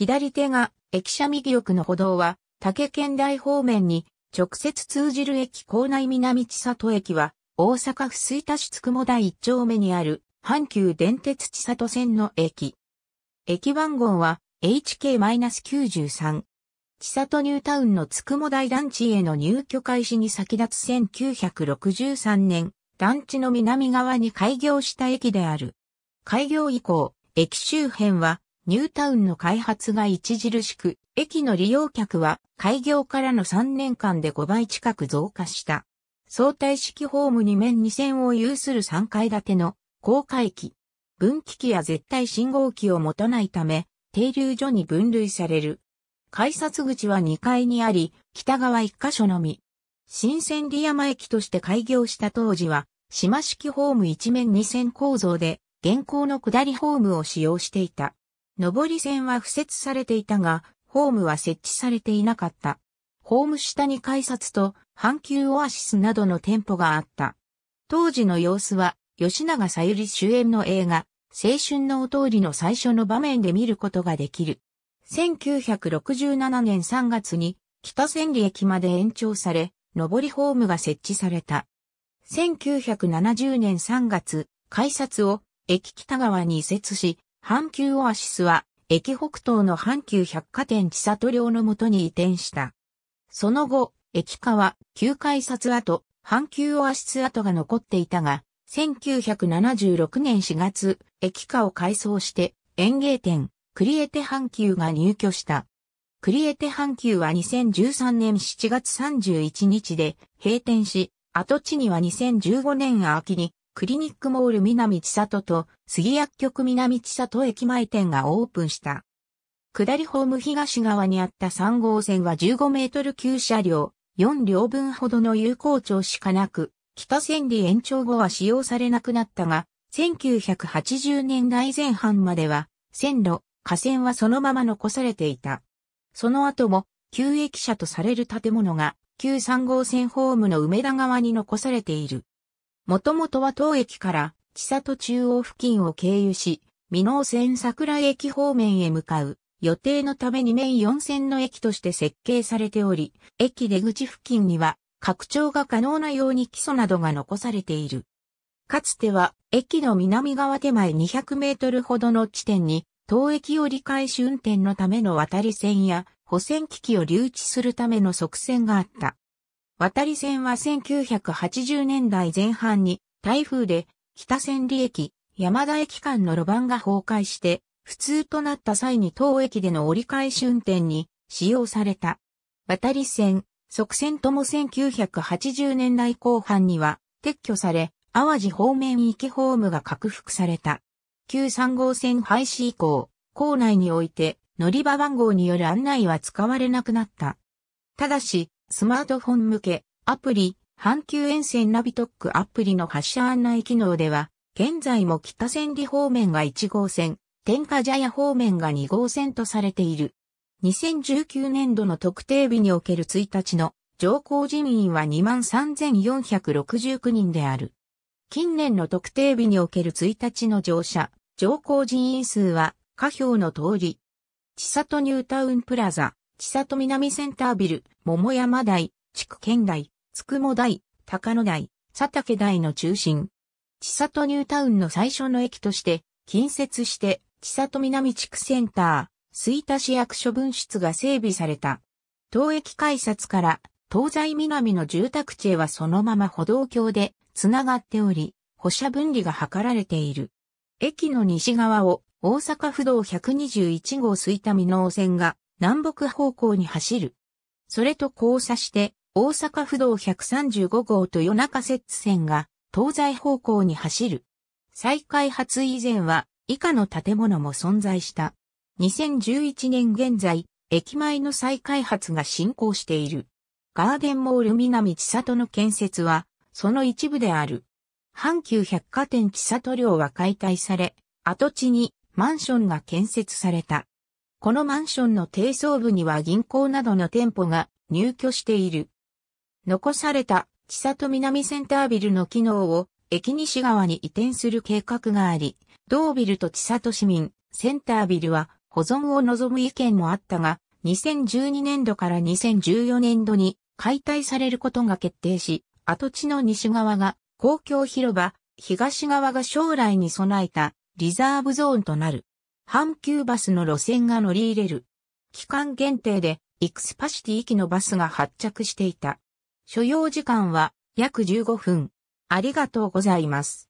左手が駅舎右翼の歩道は、竹県大方面に直接通じる駅構内南千里駅は、大阪府吹田市つくも第一丁目にある阪急電鉄千里線の駅。駅番号は HK-93。千里ニュータウンのつくも台団地への入居開始に先立つ1963年、団地の南側に開業した駅である。開業以降、駅周辺はニュータウンの開発が著しく、駅の利用客は開業からの3年間で5倍近く増加した。相対式ホーム2面2線を有する3階建ての高架機。分岐機や絶対信号機を持たないため、停留所に分類される。改札口は2階にあり、北側1カ所のみ。新千里山駅として開業した当時は、島式ホーム1面2線構造で、現行の下りホームを使用していた。上り線は敷設されていたが、ホームは設置されていなかった。ホーム下に改札と阪急オアシスなどの店舗があった。当時の様子は、吉永さゆり主演の映画、青春のお通りの最初の場面で見ることができる。1967年3月に北千里駅まで延長され、上りホームが設置された。1970年3月、改札を駅北側に移設し、阪急オアシスは、駅北東の阪急百貨店千里寮のもとに移転した。その後、駅下は、旧改札跡、阪急オアシス跡が残っていたが、1976年4月、駅下を改装して、園芸店、クリエテ阪急が入居した。クリエテ阪急は2013年7月31日で閉店し、跡地には2015年秋にクリニックモール南千里と杉薬局南千里駅前店がオープンした。下りホーム東側にあった3号線は15メートル級車両、4両分ほどの有効長しかなく、北千里延長後は使用されなくなったが、1980年代前半までは、線路、河川はそのまま残されていた。その後も、旧駅舎とされる建物が、旧3号線ホームの梅田側に残されている。もともとは当駅から千里中央付近を経由し、美濃線桜駅方面へ向かう予定のために面4線の駅として設計されており、駅出口付近には拡張が可能なように基礎などが残されている。かつては駅の南側手前200メートルほどの地点に、当駅折り返し運転のための渡り線や補線機器を留置するための側線があった。渡り線は1980年代前半に台風で北千里駅、山田駅間の路盤が崩壊して普通となった際に当駅での折り返し運転に使用された。渡り線、側線とも1980年代後半には撤去され、淡路方面行きホームが拡幅された。旧3号線廃止以降、構内において乗り場番号による案内は使われなくなった。ただし、スマートフォン向け、アプリ、阪急沿線ナビトックアプリの発車案内機能では、現在も北千里方面が1号線、天下茶屋方面が2号線とされている。2019年度の特定日における1日の上降人員は23,469人である。近年の特定日における1日の乗車、上降人員数は、下表の通り、千里ニュータウンプラザ、千里南センタービル、桃山台、地区県台、つくも台、高野台、佐竹台の中心。千里ニュータウンの最初の駅として、近接して、千里南地区センター、水田市役所分室が整備された。当駅改札から東西南の住宅地へはそのまま歩道橋でつながっており、歩車分離が図られている。駅の西側を大阪府道121号水田美納線が南北方向に走る。それと交差して、大阪府道135号と夜中摂津線が東西方向に走る。再開発以前は以下の建物も存在した。2011年現在、駅前の再開発が進行している。ガーデンモール南千里の建設は、その一部である。阪急百貨店千里寮は解体され、跡地にマンションが建設された。このマンションの低層部には銀行などの店舗が入居している。残された千里南センタービルの機能を駅西側に移転する計画があり、同ビルと千里市民センタービルは保存を望む意見もあったが、2012年度から2014年度に解体されることが決定し、跡地の西側が公共広場、東側が将来に備えたリザーブゾーンとなる。阪急バスの路線が乗り入れる。期間限定で、イクスパシティ行きのバスが発着していた。所要時間は約15分。ありがとうございます。